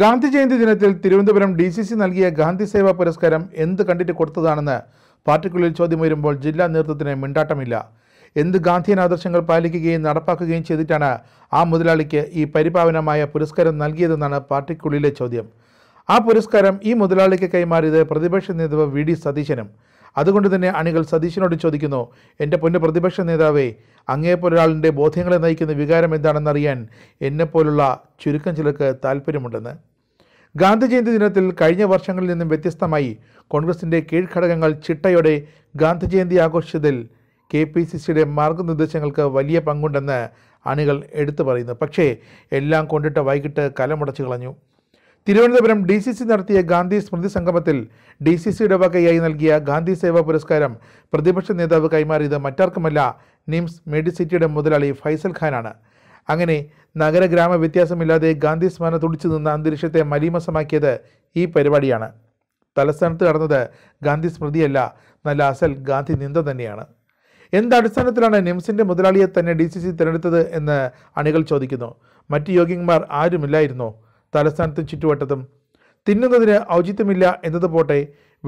ഗാന്ധി ജയന്തി ദിനത്തിൽ Thiruvananthapuram D C C നൽകിയ ഗാന്ധി സേവാ പുരസ്കാരം എന്ത് കണ്ടിട്ട് കൊടുത്തതാണെന്ന് പാർട്ടിക്കുള്ളിൽ ചോദ്യം വരുമ്പോൾ ജില്ലാ നേതൃത്വത്തിന് മിണ്ടാട്ടമില്ല എന്ത് ഗാന്ധിയൻ ആദർശങ്ങൾ പാലിക്കുകയും നടപ്പാക്കുകയും ചെയ്തിട്ടാണ് ആ മുതലാളിക്ക് ഈ പരിപാവനമായ പുരസ്കാരം നൽകിയതെന്നാണ് പാർട്ടിക്കുള്ളിലെ ചോദ്യം ആ പുരസ്കാരം ഈ മുതലാളിക്ക് കൈമാറിയത് പ്രതിപക്ഷ നേതാവ് വി ഡി സതീശനും അതുകൊണ്ട് തന്നെ അണികൾ സതീശനോട് ചോദിക്കുന്നു എൻ്റെ പൊന്ന പ്രതിപക്ഷ നേതാവേ അങ്ങേപ്പോലൊരാളിൻ്റെ ബോധ്യങ്ങളെ നയിക്കുന്ന വികാരം എന്താണെന്നറിയാൻ എന്നെപ്പോലുള്ള ചുരുക്കം ചിലർക്ക് താല്പര്യമുണ്ടെന്ന് ഗാന്ധി ജയന്തി ദിനത്തിൽ കഴിഞ്ഞ വർഷങ്ങളിൽ നിന്നും വ്യത്യസ്തമായി കോൺഗ്രസിൻ്റെ കീഴ്ഘടകങ്ങൾ ചിട്ടയോടെ ഗാന്ധി ജയന്തി ആഘോഷിച്ചതിൽ കെ പി സി സിയുടെ മാർഗനിർദ്ദേശങ്ങൾക്ക് വലിയ പങ്കുണ്ടെന്ന് അണികൾ എടുത്തു പറയുന്നു പക്ഷേ എല്ലാം കൊണ്ടിട്ട് വൈകിട്ട് കലമുടച്ചു കളഞ്ഞു തിരുവനന്തപുരം ഡി സി സി നടത്തിയ ഗാന്ധി സ്മൃതി സംഗമത്തിൽ ഡി സി സിയുടെ വകയായി നൽകിയ ഗാന്ധി സേവാ പുരസ്കാരം പ്രതിപക്ഷ നേതാവ് കൈമാറിയത് മറ്റാർക്കുമല്ല നിംസ് മെഡിസിറ്റിയുടെ മുതലാളി ഫൈസൽ ഖാനാണ് അങ്ങനെ നഗരഗ്രാമ വ്യത്യാസമില്ലാതെ ഗാന്ധി സ്മരണ തുടിച്ചു നിന്ന അന്തരീക്ഷത്തെ മലീമസമാക്കിയത് ഈ പരിപാടിയാണ് തലസ്ഥാനത്ത് നടന്നത് ഗാന്ധി സ്മൃതിയല്ല നല്ല അസൽ ഗാന്ധി നിന്ദ തന്നെയാണ് എന്തടിസ്ഥാനത്തിലാണ് നിംസിൻ്റെ മുതലാളിയെ തന്നെ ഡി സി സി തിരഞ്ഞെടുത്തത് എന്ന് അണികൾ ചോദിക്കുന്നു മറ്റ് യോഗ്യന്മാർ ആരുമില്ലായിരുന്നോ തലസ്ഥാനത്തും ചുറ്റുവട്ടത്തും തിന്നുന്നതിന് ഔചിത്യമില്ല എന്നത് പോട്ടെ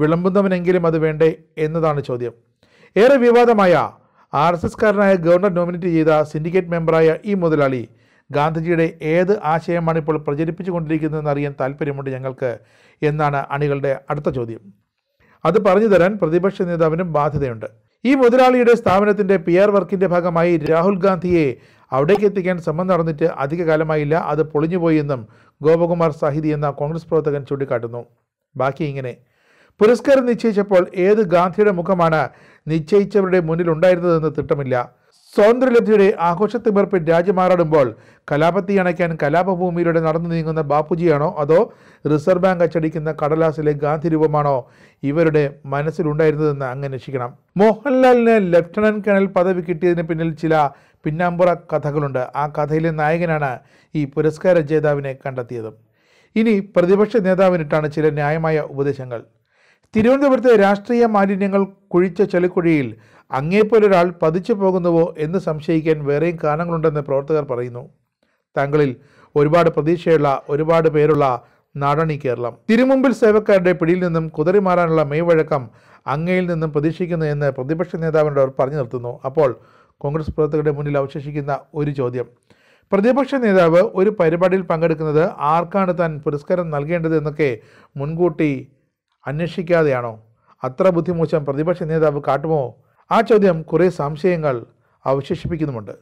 വിളമ്പുന്നവനെങ്കിലും അത് വേണ്ടേ എന്നതാണ് ചോദ്യം ഏറെ വിവാദമായ ആർ എസ് കാരനായ ഗവർണർ നോമിനേറ്റ് ചെയ്ത സിൻഡിക്കേറ്റ് മെമ്പറായ ഈ മുതലാളി ഗാന്ധിജിയുടെ ഏത് ആശയമാണ് ഇപ്പോൾ പ്രചരിപ്പിച്ചുകൊണ്ടിരിക്കുന്നതെന്ന് അറിയാൻ താല്പര്യമുണ്ട് ഞങ്ങൾക്ക് എന്നാണ് അണികളുടെ അടുത്ത ചോദ്യം അത് പറഞ്ഞു തരാൻ പ്രതിപക്ഷ നേതാവിനും ബാധ്യതയുണ്ട് ഈ മുതലാളിയുടെ സ്ഥാപനത്തിൻ്റെ പി ആർ വർക്കിൻ്റെ ഭാഗമായി രാഹുൽ ഗാന്ധിയെ അവിടേക്ക് എത്തിക്കാൻ ശ്രമം നടന്നിട്ട് അധിക കാലമായില്ല അത് പൊളിഞ്ഞുപോയെന്നും ഗോപകുമാർ സാഹിതി എന്ന കോൺഗ്രസ് പ്രവർത്തകൻ ചൂണ്ടിക്കാട്ടുന്നു ബാക്കി ഇങ്ങനെ പുരസ്കാരം നിശ്ചയിച്ചപ്പോൾ ഏത് ഗാന്ധിയുടെ മുഖമാണ് നിശ്ചയിച്ചവരുടെ മുന്നിലുണ്ടായിരുന്നതെന്ന് തിട്ടമില്ല സ്വാതന്ത്ര്യലബ്ധിയുടെ ആഘോഷത്തിമർപ്പിൽ രാജ്യമാറാടുമ്പോൾ കലാപത്തി അണയ്ക്കാൻ കലാപഭൂമിയിലൂടെ നടന്നു നീങ്ങുന്ന ബാപ്പുജിയാണോ അതോ റിസർവ് ബാങ്ക് അച്ചടിക്കുന്ന കടലാസിലെ ഗാന്ധി രൂപമാണോ ഇവരുടെ മനസ്സിലുണ്ടായിരുന്നതെന്ന് അങ്ങ് അന്വേഷിക്കണം മോഹൻലാലിന് ലഫ്റ്റനന്റ് കേണൽ പദവി കിട്ടിയതിന് പിന്നിൽ ചില പിന്നാമ്പുറ കഥകളുണ്ട് ആ കഥയിലെ നായകനാണ് ഈ പുരസ്കാര ജേതാവിനെ കണ്ടെത്തിയത് ഇനി പ്രതിപക്ഷ നേതാവിനിട്ടാണ് ചില ന്യായമായ ഉപദേശങ്ങൾ തിരുവനന്തപുരത്തെ രാഷ്ട്രീയ മാലിന്യങ്ങൾ കുഴിച്ച ചെളിക്കുഴിയിൽ അങ്ങേപ്പോലൊരാൾ പതിച്ചു പോകുന്നുവോ എന്ന് സംശയിക്കാൻ വേറെയും കാരണങ്ങളുണ്ടെന്ന് പ്രവർത്തകർ പറയുന്നു താങ്കളിൽ ഒരുപാട് പ്രതീക്ഷയുള്ള ഒരുപാട് പേരുള്ള നാടണി കേരളം തിരുമുമ്പിൽ സേവക്കാരുടെ പിടിയിൽ നിന്നും കുതിറി മാറാനുള്ള മെയ് വഴക്കം അങ്ങയിൽ നിന്നും പ്രതീക്ഷിക്കുന്നു എന്ന് പ്രതിപക്ഷ നേതാവിനോട് അവർ പറഞ്ഞു നിർത്തുന്നു അപ്പോൾ കോൺഗ്രസ് പ്രവർത്തകരുടെ മുന്നിൽ അവശേഷിക്കുന്ന ഒരു ചോദ്യം പ്രതിപക്ഷ നേതാവ് ഒരു പരിപാടിയിൽ പങ്കെടുക്കുന്നത് ആർക്കാണ് താൻ പുരസ്കാരം നൽകേണ്ടത് എന്നൊക്കെ മുൻകൂട്ടി അന്വേഷിക്കാതെയാണോ അത്ര ബുദ്ധിമൂശം പ്രതിപക്ഷ നേതാവ് കാട്ടുമോ ആ ചോദ്യം കുറേ സംശയങ്ങൾ അവശേഷിപ്പിക്കുന്നുമുണ്ട്